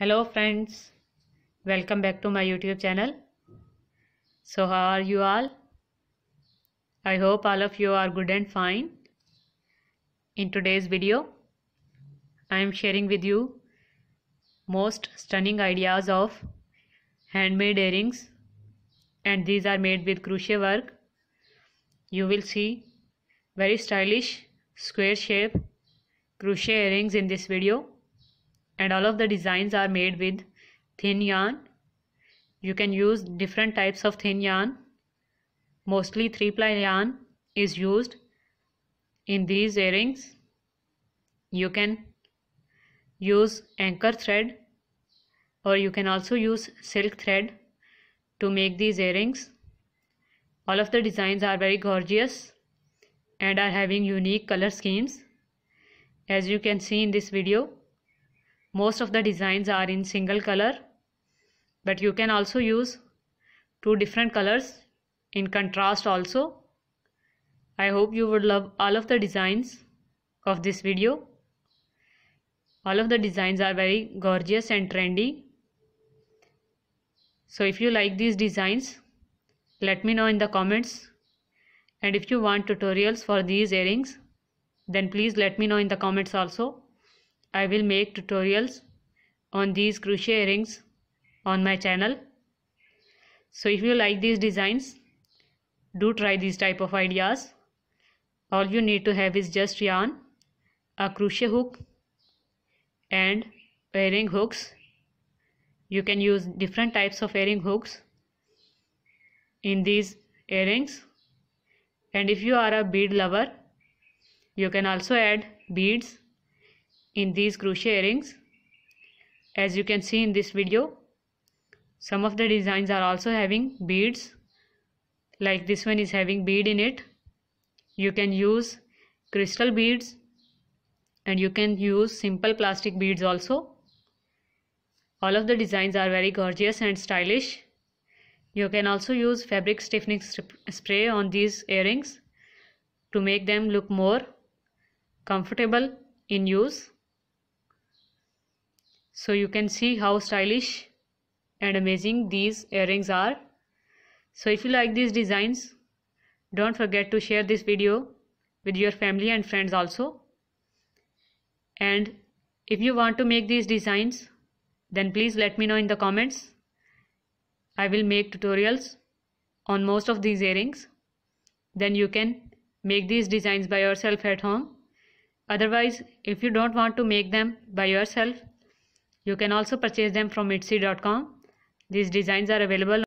hello friends welcome back to my youtube channel so how are you all i hope all of you are good and fine in today's video i am sharing with you most stunning ideas of handmade earrings and these are made with crochet work you will see very stylish square shape crochet earrings in this video and all of the designs are made with thin yarn you can use different types of thin yarn mostly 3 ply yarn is used in these earrings you can use anchor thread or you can also use silk thread to make these earrings all of the designs are very gorgeous and are having unique color schemes as you can see in this video most of the designs are in single color but you can also use two different colors in contrast also i hope you would love all of the designs of this video all of the designs are very gorgeous and trendy so if you like these designs let me know in the comments and if you want tutorials for these earrings then please let me know in the comments also I will make tutorials on these crochet earrings on my channel. So if you like these designs, do try these type of ideas. All you need to have is just yarn, a crochet hook and earring hooks. You can use different types of earring hooks in these earrings. And if you are a bead lover, you can also add beads in these crochet earrings as you can see in this video some of the designs are also having beads like this one is having bead in it you can use crystal beads and you can use simple plastic beads also all of the designs are very gorgeous and stylish you can also use fabric stiffening spray on these earrings to make them look more comfortable in use so you can see how stylish and amazing these earrings are. So if you like these designs, don't forget to share this video with your family and friends also. And if you want to make these designs, then please let me know in the comments. I will make tutorials on most of these earrings. Then you can make these designs by yourself at home. Otherwise, if you don't want to make them by yourself, you can also purchase them from Etsy.com. These designs are available